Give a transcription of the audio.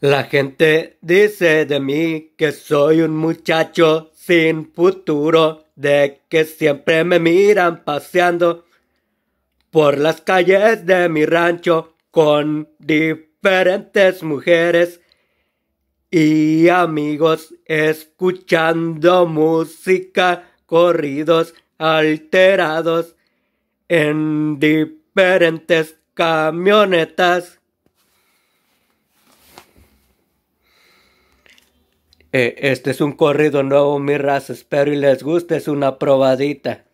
La gente dice de mí que soy un muchacho sin futuro, de que siempre me miran paseando por las calles de mi rancho con diferentes mujeres y amigos escuchando música, corridos alterados en diferentes camionetas. eh, este es un corrido nuevo, mi raza. Espero y les guste, es una probadita.